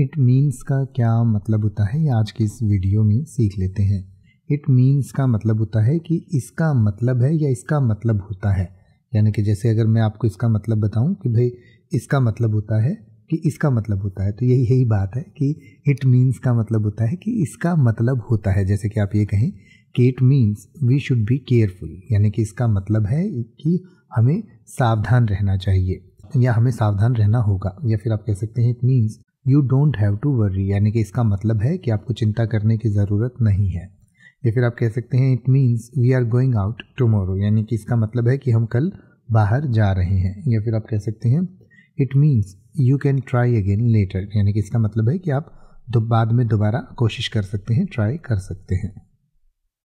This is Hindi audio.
इट मीन्स का क्या मतलब होता है आज की इस वीडियो में सीख लेते हैं इट मीन्स का मतलब होता है कि इसका मतलब है या इसका मतलब होता है यानी कि जैसे अगर मैं आपको इसका मतलब बताऊं कि भाई इसका मतलब होता है कि इसका मतलब होता है तो यही यही बात है कि इट मीन्स का मतलब होता है कि इसका मतलब होता है जैसे कि आप ये कहें कि it means we should be careful यानी कि इसका मतलब है कि हमें सावधान रहना चाहिए या हमें सावधान रहना होगा या फिर आप कह सकते हैं it means you don't have to worry यानी कि इसका मतलब है कि आपको चिंता करने की ज़रूरत नहीं है या फिर आप कह सकते हैं it means we are going out tomorrow यानी कि इसका मतलब है कि हम कल बाहर जा रहे हैं या फिर आप कह सकते हैं it means you can try again later यानी कि इसका मतलब है कि आप दो बाद में दोबारा कोशिश कर सकते हैं ट्राई कर सकते हैं